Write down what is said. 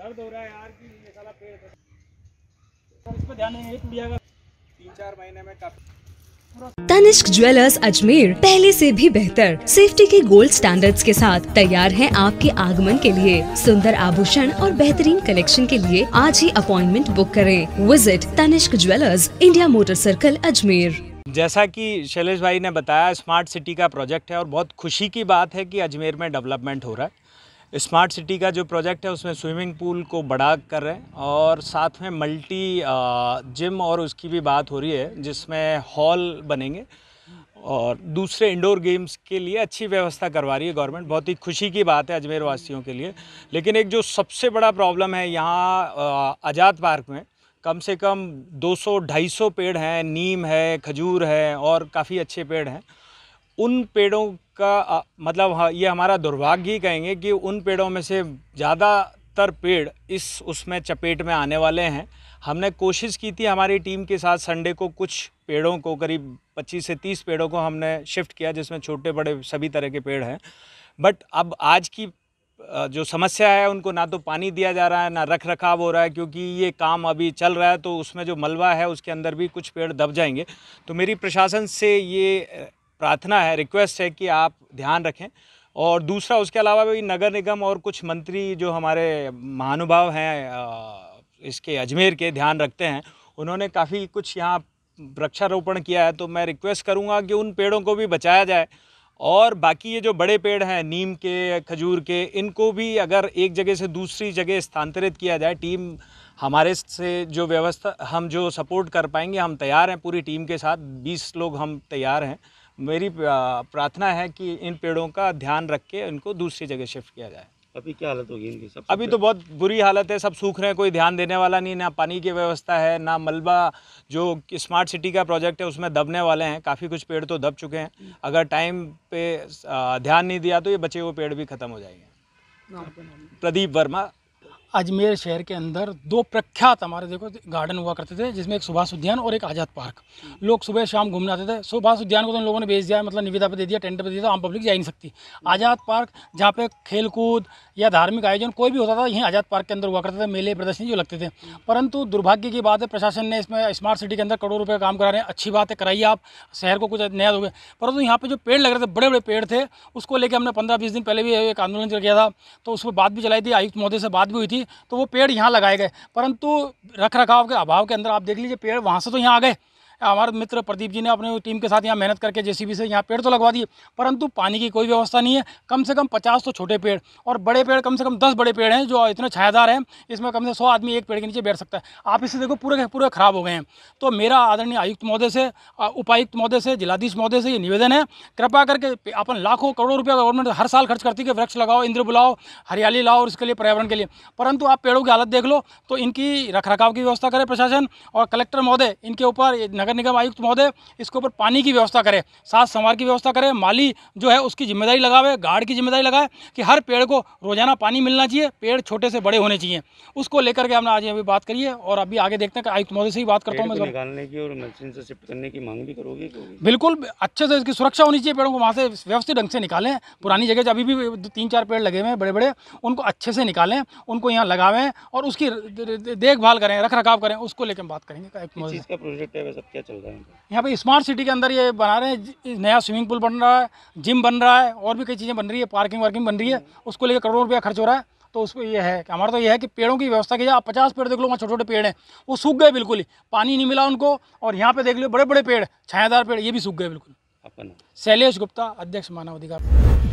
दर्द हो रहा है यार कि ये साला पेड़ इस पर ध्यान नहीं दिया तीन चार महीने में काफी तनिष्क ज्वेलर्स अजमेर पहले से भी बेहतर सेफ्टी के गोल्ड स्टैंडर्ड्स के साथ तैयार है आपके आगमन के लिए सुंदर आभूषण और बेहतरीन कलेक्शन के लिए आज ही अपॉइंटमेंट बुक करें visit Tanishq jewellers India motor circle Ajmer जैसा कि शैलेश भाई ने बताया स्मार्ट सिटी का प्रोजेक्ट है और बहुत खुशी की बात है कि अजमेर में डेवलपमेंट हो रहा है स्मार्ट सिटी का जो प्रोजेक्ट है उसमें स्विमिंग पूल को बड़ा कर रहे हैं और साथ में मल्टी जिम और उसकी भी बात हो रही है जिसमें हॉल बनेंगे और दूसरे इंडोर गेम्स के लिए अच्छी व्यवस्था करवा रही है गवर्नमेंट बहुत ही खुशी की बात है अजमेर वासियों के लिए लेकिन एक जो सबसे बड़ा प्रॉब्लम है यहाँ आज़ाद पार्क में कम से कम 200-250 पेड़ हैं नीम है खजूर है और काफ़ी अच्छे पेड़ हैं उन पेड़ों का आ, मतलब ये हमारा दुर्भाग्य ही कहेंगे कि उन पेड़ों में से ज़्यादातर पेड़ इस उसमें चपेट में आने वाले हैं हमने कोशिश की थी हमारी टीम के साथ संडे को कुछ पेड़ों को करीब 25 से 30 पेड़ों को हमने शिफ्ट किया जिसमें छोटे बड़े सभी तरह के पेड़ हैं बट अब आज की जो समस्या है उनको ना तो पानी दिया जा रहा है ना रख रखाव हो रहा है क्योंकि ये काम अभी चल रहा है तो उसमें जो मलबा है उसके अंदर भी कुछ पेड़ दब जाएंगे तो मेरी प्रशासन से ये प्रार्थना है रिक्वेस्ट है कि आप ध्यान रखें और दूसरा उसके अलावा भी नगर निगम और कुछ मंत्री जो हमारे महानुभाव हैं इसके अजमेर के ध्यान रखते हैं उन्होंने काफ़ी कुछ यहाँ वृक्षारोपण किया है तो मैं रिक्वेस्ट करूँगा कि उन पेड़ों को भी बचाया जाए और बाकी ये जो बड़े पेड़ हैं नीम के खजूर के इनको भी अगर एक जगह से दूसरी जगह स्थानांतरित किया जाए टीम हमारे से जो व्यवस्था हम जो सपोर्ट कर पाएंगे हम तैयार हैं पूरी टीम के साथ 20 लोग हम तैयार हैं मेरी प्रार्थना है कि इन पेड़ों का ध्यान रख के इनको दूसरी जगह शिफ्ट किया जाए अभी क्या हालत होगी इनकी सब अभी तो बहुत बुरी हालत है सब सूख रहे हैं कोई ध्यान देने वाला नहीं ना पानी की व्यवस्था है ना मलबा जो स्मार्ट सिटी का प्रोजेक्ट है उसमें दबने वाले हैं काफ़ी कुछ पेड़ तो दब चुके हैं अगर टाइम पे ध्यान नहीं दिया तो ये बचे हुए पेड़ भी ख़त्म हो जाएंगे प्रदीप वर्मा अजमेर शहर के अंदर दो प्रख्यात हमारे देखो गार्डन हुआ करते थे जिसमें एक सुभाष उद्यान और एक आज़ाद पार्क लोग सुबह शाम घूमने आते थे सुभाष उद्यान को तो उन लोगों ने भेज दिया मतलब निविदा पर दे दिया टेंट पर दे दिया तो आम पब्लिक जा ही नहीं सकती आज़ाद पार्क जहाँ पे खेलकूद या धार्मिक आयोजन कोई भी होता था यहीं आज़ाद पार्क के अंदर हुआ करते थे मेले प्रदर्शनी जो लगते थे परंतु दुर्भाग्य की बात है प्रशासन ने इसमें स्मार्ट सिटी के अंदर करोड़ों रुपये काम करा रहे हैं अच्छी बात है कराइए आप शहर को कुछ नया दोगे परंतु यहाँ पर जो पेड़ लग रहे थे बड़े बड़े पेड़ थे उसको लेकर हमने पंद्रह बीस दिन पहले भी एक आंदोलन किया था तो उस पर बात भी चलाई थी आयुक्त महोदय से बात भी हुई थी तो वो पेड़ यहाँ लगाए गए परंतु रख रखाव के अभाव के अंदर आप देख लीजिए पेड़ वहाँ से तो यहाँ आ गए हमारे मित्र प्रदीप जी ने अपने टीम के साथ यहाँ मेहनत करके जेसीबी से यहाँ पेड़ तो लगवा दिए परंतु पानी की कोई व्यवस्था नहीं है कम से कम पचास तो छोटे पेड़ और बड़े पेड़ कम से कम दस बड़े पेड़ हैं जो इतने छायादार हैं इसमें कम से सौ आदमी एक पेड़ के नीचे बैठ सकता है आप इसे देखो पूरे पूरे ख़राब हो गए हैं तो मेरा आदरणीय आयुक्त महोदय से उपायुक्त महोदय से जिलाधीश महोदय से ये निवेदन है कृपा करके अपन लाखों करोड़ों रुपया गवर्नमेंट हर साल खर्च करती है वृक्ष लगाओ इंद्र बुलाओ हरियाली लाओ और इसके लिए पर्यावरण के लिए परंतु आप पेड़ों की हालत देख लो तो इनकी रख रखाव की व्यवस्था करें प्रशासन और कलेक्टर महोदय इनके ऊपर नगर निगम आयुक्त महोदय इसके ऊपर पानी की व्यवस्था करे साथ संवार की व्यवस्था करे माली जो है उसकी जिम्मेदारी लगावे गार्ड की जिम्मेदारी लगाए कि हर पेड़ को रोजाना पानी मिलना चाहिए पेड़ छोटे से बड़े होने चाहिए उसको लेकर के हमने आज अभी बात करी है और अभी आगे देखते हैं आयुक्त महोदय से ही बात करता हूँ निकालने की और मशीन से शिफ्ट करने की मांग भी करोगे बिल्कुल अच्छे से इसकी सुरक्षा होनी चाहिए पेड़ों को वहाँ से व्यवस्थित ढंग से निकालें पुरानी जगह जब अभी भी तीन चार पेड़ लगे हुए हैं बड़े बड़े उनको अच्छे से निकालें उनको यहाँ लगावें और उसकी देखभाल करें रख रखाव करें उसको लेकर बात करेंगे क्या चल रहा है यहाँ पे स्मार्ट सिटी के अंदर ये बना रहे हैं नया स्विमिंग पूल बन रहा है जिम बन रहा है और भी कई चीज़ें बन रही है पार्किंग वार्किंग बन रही है उसको लेकर करोड़ों रुपया खर्च हो रहा है तो उसको ये है कि हमारा तो ये है कि पेड़ों की व्यवस्था की जाए आप पचास पेड़ देख लो वहाँ छोटे छोटे पेड़ हैं वो सूख गए बिल्कुल ही पानी नहीं मिला उनको और यहाँ पे देख लो बड़े बड़े पेड़ छायादार पेड़ ये भी सूख गए बिल्कुल शैलेश गुप्ता अध्यक्ष मानव अधिकार